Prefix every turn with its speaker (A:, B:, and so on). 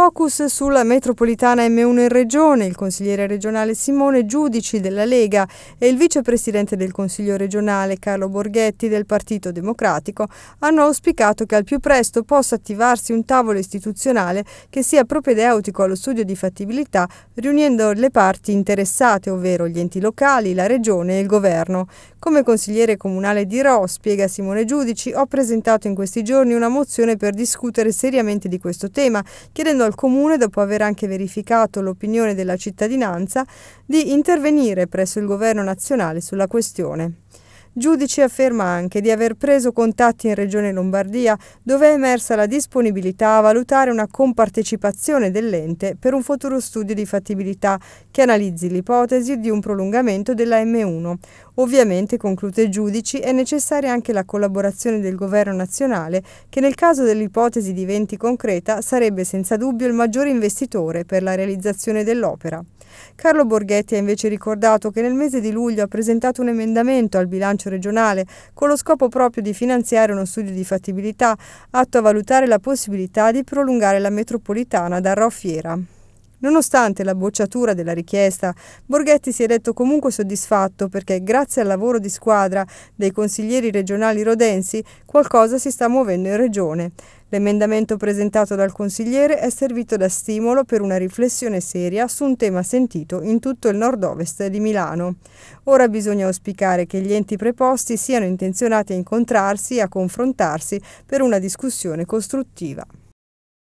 A: Focus sulla metropolitana M1 in Regione, il consigliere regionale Simone Giudici della Lega e il vicepresidente del Consiglio regionale Carlo Borghetti del Partito Democratico hanno auspicato che al più presto possa attivarsi un tavolo istituzionale che sia propedeutico allo studio di fattibilità riunendo le parti interessate, ovvero gli enti locali, la Regione e il Governo. Come consigliere comunale di Rho, spiega Simone Giudici, ho presentato in questi giorni una mozione per discutere seriamente di questo tema, chiedendo al al Comune, dopo aver anche verificato l'opinione della cittadinanza, di intervenire presso il Governo nazionale sulla questione. Giudici afferma anche di aver preso contatti in Regione Lombardia dove è emersa la disponibilità a valutare una compartecipazione dell'ente per un futuro studio di fattibilità che analizzi l'ipotesi di un prolungamento della M1. Ovviamente, conclude Giudici, è necessaria anche la collaborazione del governo nazionale che nel caso dell'ipotesi diventi concreta sarebbe senza dubbio il maggiore investitore per la realizzazione dell'opera. Carlo Borghetti ha invece ricordato che nel mese di luglio ha presentato un emendamento al bilancio commercio regionale, con lo scopo proprio di finanziare uno studio di fattibilità atto a valutare la possibilità di prolungare la metropolitana da Rofiera. Nonostante la bocciatura della richiesta, Borghetti si è detto comunque soddisfatto perché grazie al lavoro di squadra dei consiglieri regionali rodensi qualcosa si sta muovendo in regione. L'emendamento presentato dal consigliere è servito da stimolo per una riflessione seria su un tema sentito in tutto il nord-ovest di Milano. Ora bisogna auspicare che gli enti preposti siano intenzionati a incontrarsi e a confrontarsi per una discussione costruttiva.